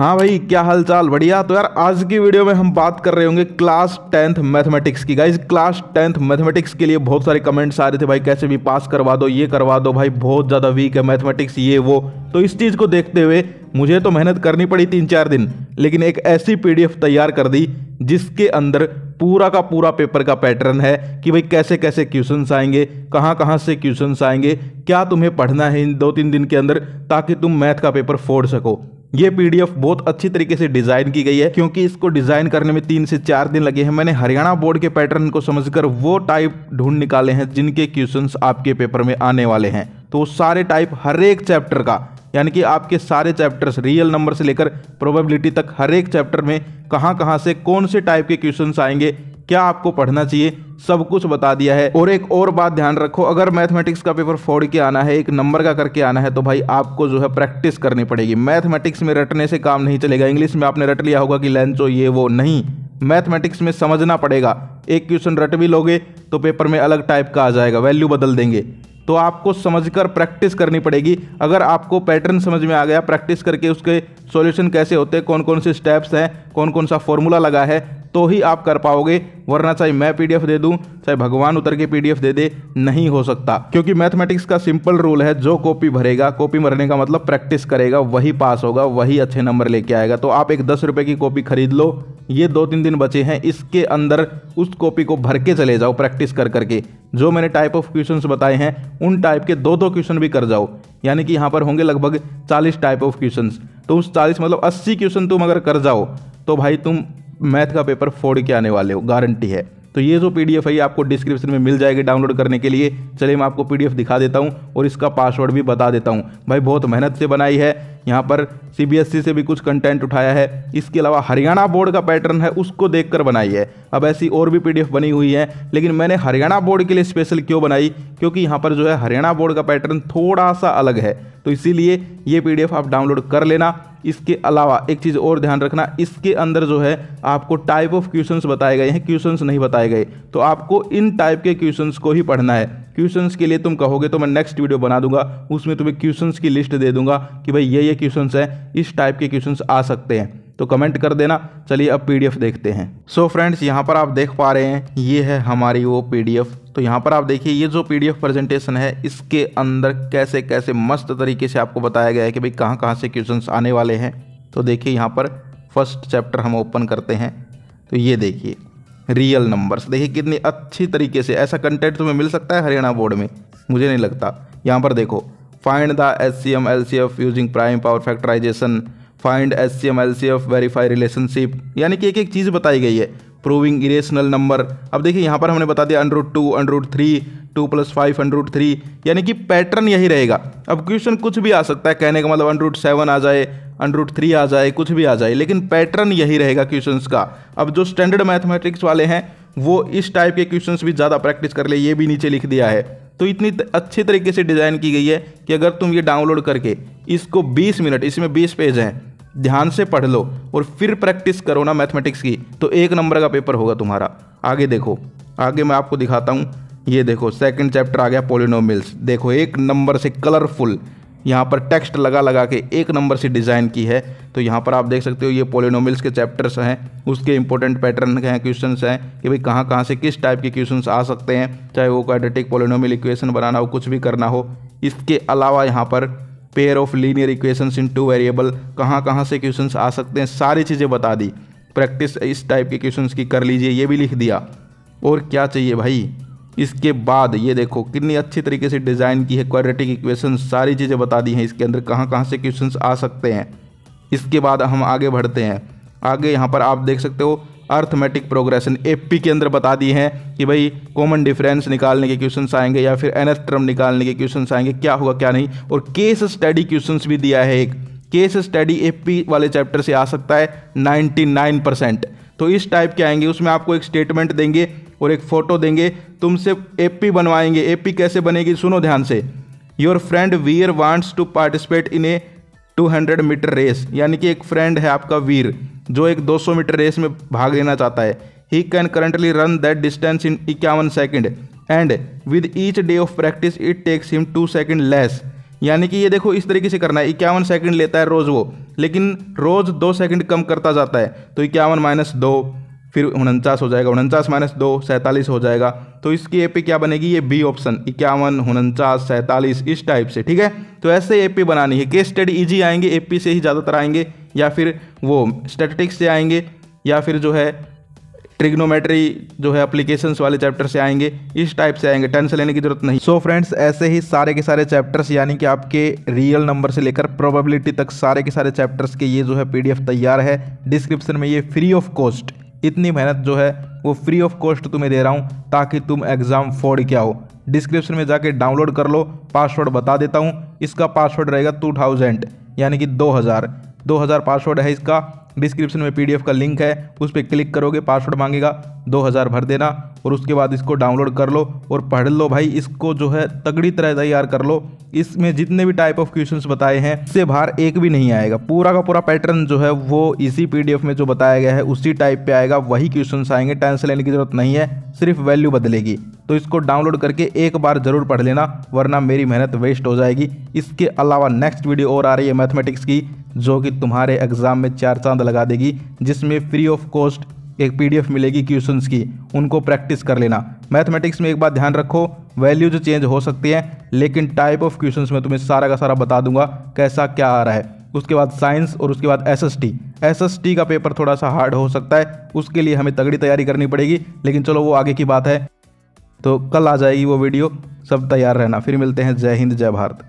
हाँ भाई क्या हाल चाल बढ़िया तो यार आज की वीडियो में हम बात कर रहे होंगे क्लास टेंथ मैथमेटिक्स की गाइज क्लास टेंथ मैथमेटिक्स के लिए बहुत सारे कमेंट्स आ रहे थे भाई कैसे भी पास करवा दो ये करवा दो भाई बहुत ज़्यादा वीक है मैथमेटिक्स ये वो तो इस चीज़ को देखते हुए मुझे तो मेहनत करनी पड़ी तीन चार दिन लेकिन एक ऐसी पी तैयार कर दी जिसके अंदर पूरा का पूरा पेपर का पैटर्न है कि भाई कैसे कैसे क्वेश्चंस आएंगे कहाँ कहाँ से क्वेश्चंस आएंगे क्या तुम्हें पढ़ना है इन दो तीन दिन के अंदर ताकि तुम मैथ का पेपर फोड़ सको ये पीडीएफ बहुत अच्छी तरीके से डिजाइन की गई है क्योंकि इसको डिजाइन करने में तीन से चार दिन लगे हैं मैंने हरियाणा बोर्ड के पैटर्न को समझकर वो टाइप ढूंढ निकाले हैं जिनके क्वेश्चंस आपके पेपर में आने वाले हैं तो सारे टाइप हर एक चैप्टर का यानी कि आपके सारे चैप्टर्स रियल नंबर से लेकर प्रोबेबिलिटी तक हर एक चैप्टर में कहाँ कहाँ से कौन से टाइप के क्वेश्चन आएंगे क्या आपको पढ़ना चाहिए सब कुछ बता दिया है और एक और बात ध्यान रखो अगर मैथमेटिक्स का पेपर फोड़ के आना है एक नंबर का करके आना है तो भाई आपको जो है प्रैक्टिस करनी पड़ेगी मैथमेटिक्स में रटने से काम नहीं चलेगा इंग्लिश में आपने रट लिया होगा कि लेंचो ये वो नहीं मैथमेटिक्स में समझना पड़ेगा एक क्वेश्चन रट भी लोगे तो पेपर में अलग टाइप का आ जाएगा वैल्यू बदल देंगे तो आपको समझकर प्रैक्टिस करनी पड़ेगी अगर आपको पैटर्न समझ में आ गया प्रैक्टिस करके उसके सॉल्यूशन कैसे होते हैं कौन कौन से स्टेप्स हैं कौन कौन सा फॉर्मूला लगा है तो ही आप कर पाओगे वरना चाहे मैं पीडीएफ दे दूं चाहे भगवान उतर के पीडीएफ दे दे नहीं हो सकता क्योंकि मैथमेटिक्स का सिंपल रूल है जो कॉपी भरेगा कॉपी भरने का मतलब प्रैक्टिस करेगा वही पास होगा वही अच्छे नंबर लेके आएगा तो आप एक दस रुपये की कॉपी खरीद लो ये दो तीन दिन बचे हैं इसके अंदर उस कॉपी को भर के चले जाओ प्रैक्टिस कर करके जो मैंने टाइप ऑफ क्वेश्चंस बताए हैं उन टाइप के दो दो क्वेश्चन भी कर जाओ यानी कि यहाँ पर होंगे लगभग चालीस टाइप ऑफ क्वेश्चंस तो उस चालीस मतलब अस्सी क्वेश्चन तुम अगर कर जाओ तो भाई तुम मैथ का पेपर फोड़ के आने वाले हो गारंटी है तो ये जो पी डी एफ है आपको डिस्क्रिप्शन में मिल जाएगी डाउनलोड करने के लिए चलिए मैं आपको पी डी एफ दिखा देता हूँ और इसका पासवर्ड भी बता देता हूँ भाई बहुत मेहनत से बनाई है यहाँ पर सी बी एस ई से भी कुछ कंटेंट उठाया है इसके अलावा हरियाणा बोर्ड का पैटर्न है उसको देख कर बनाई है अब ऐसी और भी पी डी एफ बनी हुई है लेकिन मैंने हरियाणा बोर्ड के लिए स्पेशल क्यों बनाई क्योंकि यहाँ पर जो है हरियाणा बोर्ड का पैटर्न थोड़ा सा अलग है तो इसीलिए ये पी डी एफ आप डाउनलोड कर लेना इसके अलावा एक चीज़ और ध्यान रखना इसके अंदर जो है आपको टाइप ऑफ क्वेश्चंस बताए गए हैं क्वेश्चंस नहीं बताए गए तो आपको इन टाइप के क्वेश्चंस को ही पढ़ना है क्वेश्चंस के लिए तुम कहोगे तो मैं नेक्स्ट वीडियो बना दूंगा उसमें तुम्हें क्वेश्चंस की लिस्ट दे दूंगा कि भाई ये ये क्वेश्चन हैं इस टाइप के क्वेश्चन आ सकते हैं तो कमेंट कर देना चलिए अब पीडीएफ देखते हैं सो फ्रेंड्स यहाँ पर आप देख पा रहे हैं ये है हमारी वो पीडीएफ तो यहाँ पर आप देखिए ये जो पीडीएफ प्रेजेंटेशन है इसके अंदर कैसे कैसे मस्त तरीके से आपको बताया गया है कि भाई कहाँ कहाँ से क्वेश्चन आने वाले हैं तो देखिए यहाँ पर फर्स्ट चैप्टर हम ओपन करते हैं तो ये देखिए रियल नंबर्स देखिए कितनी अच्छी तरीके से ऐसा कंटेंट तुम्हें मिल सकता है हरियाणा बोर्ड में मुझे नहीं लगता यहाँ पर देखो find the S C M L C F using prime power factorisation find S C M L C F verify relationship यानी कि एक एक चीज़ बताई गई है प्रूविंग इरेशनल नंबर अब देखिए यहाँ पर हमने बता दिया underroot two underroot three two plus five underroot three यानी कि पैटर्न यही रहेगा अब क्वेश्चन कुछ भी आ सकता है कहने का मतलब अंडरूट सेवन आ जाए अंडरूट थ्री आ जाए कुछ भी आ जाए लेकिन पैटर्न यही रहेगा क्वेश्चन का अब जो स्टैंडर्ड मैथमेटिक्स वाले हैं वो इस टाइप के क्वेश्चन भी ज़्यादा प्रैक्टिस कर ले ये भी नीचे लिख दिया है तो इतनी अच्छे तरीके से डिज़ाइन की गई है कि अगर तुम ये डाउनलोड करके इसको 20 मिनट इसमें 20 पेज हैं ध्यान से पढ़ लो और फिर प्रैक्टिस करो ना मैथमेटिक्स की तो एक नंबर का पेपर होगा तुम्हारा आगे देखो आगे मैं आपको दिखाता हूँ ये देखो सेकंड चैप्टर आ गया पोलिनोमिल्स देखो एक नंबर से कलरफुल यहाँ पर टेक्स्ट लगा लगा के एक नंबर से डिज़ाइन की है तो यहाँ पर आप देख सकते हो ये पोलिनोमिल्स के चैप्टर्स हैं उसके इंपॉर्टेंट पैटर्न हैं क्वेश्चन हैं कि भाई कहाँ कहाँ से किस टाइप के क्वेश्चन आ सकते हैं चाहे वो क्वाड्रेटिक पोलिनोमिल इक्वेशन बनाना हो कुछ भी करना हो इसके अलावा यहाँ पर pair of linear equations in two variable कहाँ कहाँ से क्वेश्चंस आ सकते हैं सारी चीज़ें बता दी प्रैक्टिस इस टाइप के क्वेश्चंस की कर लीजिए ये भी लिख दिया और क्या चाहिए भाई इसके बाद ये देखो कितनी अच्छी तरीके से डिज़ाइन की है क्वाड्रेटिक इक्वेशन सारी चीज़ें बता दी हैं इसके अंदर कहाँ कहाँ से क्वेश्चन आ सकते हैं इसके बाद हम आगे बढ़ते हैं आगे यहाँ पर आप देख सकते हो अर्थमेटिक प्रोग्रेशन एपी के अंदर बता दी हैं कि भाई कॉमन डिफरेंस निकालने के क्वेश्चन आएंगे या फिर एनथ निकालने के क्वेश्चन आएंगे क्या होगा क्या नहीं और केस स्टडी क्वेश्चन भी दिया है एक केस स्टडी एपी वाले चैप्टर से आ सकता है 99 परसेंट तो इस टाइप के आएंगे उसमें आपको एक स्टेटमेंट देंगे और एक फ़ोटो देंगे तुमसे एपी बनवाएंगे एपी कैसे बनेगी सुनो ध्यान से your friend Veer wants to participate in a 200 metre race यानी कि एक फ्रेंड है आपका वीर जो एक 200 मीटर रेस में भाग लेना चाहता है ही can currently run that distance in इक्यावन second and with each day of practice it takes him two second less यानी कि ये देखो इस तरीके से करना है इक्यावन सेकेंड लेता है रोज़ वो लेकिन रोज़ दो सेकेंड कम करता जाता है तो इक्यावन माइनस दो फिर उनचास हो जाएगा उनचास माइनस दो सैंतालीस हो जाएगा तो इसकी ए पी क्या बनेगी ये बी ऑप्शन इक्यावन उनचास सैंतालीस इस टाइप से ठीक है तो ऐसे ए पी बनानी है केस स्टडी ईजी आएंगे ए पी से ही ज़्यादातर आएंगे या फिर वो स्टेटिक्स से आएंगे या फिर जो है ट्रिग्नोमेट्री जो है अप्लीकेशंस वाले चैप्टर से आएंगे इस टाइप से आएंगे टेंस लेने की जरूरत नहीं सो so फ्रेंड्स ऐसे ही सारे के सारे चैप्टर्स यानी कि आपके रियल नंबर से लेकर प्रोबेबिलिटी तक सारे के सारे चैप्टर्स के ये जो है पीडीएफ तैयार है डिस्क्रिप्शन में ये फ्री ऑफ कॉस्ट इतनी मेहनत जो है वो फ्री ऑफ कॉस्ट तुम्हें दे रहा हूँ ताकि तुम एग्ज़ाम फोड़ के आओ डिस्क्रिप्शन में जाके डाउनलोड कर लो पासवर्ड बता देता हूँ इसका पासवर्ड रहेगा टू थाउजेंड यानी कि दो हज़ार दो हज़ार पासवर्ड है इसका डिस्क्रिप्शन में पीडीएफ का लिंक है उस पर क्लिक करोगे पासवर्ड मांगेगा दो हज़ार भर देना और उसके बाद इसको डाउनलोड कर लो और पढ़ लो भाई इसको जो है तगड़ी तरह तैयार कर लो इसमें जितने भी टाइप ऑफ क्वेश्चंस बताए हैं उससे बाहर एक भी नहीं आएगा पूरा का पूरा पैटर्न जो है वो इसी पीडीएफ में जो बताया गया है उसी टाइप पे आएगा वही क्वेश्चंस आएंगे टेंस लेने की जरूरत नहीं है सिर्फ वैल्यू बदलेगी तो इसको डाउनलोड करके एक बार ज़रूर पढ़ लेना वरना मेरी मेहनत वेस्ट हो जाएगी इसके अलावा नेक्स्ट वीडियो और आ रही है मैथमेटिक्स की जो कि तुम्हारे एग्ज़ाम में चार चांद लगा देगी जिसमें फ्री ऑफ कॉस्ट एक पीडीएफ मिलेगी क्वेश्चंस की उनको प्रैक्टिस कर लेना मैथमेटिक्स में एक बात ध्यान रखो वैल्यूज चेंज हो सकती हैं लेकिन टाइप ऑफ क्वेश्चंस में तुम्हें सारा का सारा बता दूंगा कैसा क्या आ रहा है उसके बाद साइंस और उसके बाद S S T S S T का पेपर थोड़ा सा हार्ड हो सकता है उसके लिए हमें तगड़ी तैयारी करनी पड़ेगी लेकिन चलो वो आगे की बात है तो कल आ जाएगी वो वीडियो सब तैयार रहना फिर मिलते हैं जय हिंद जय भारत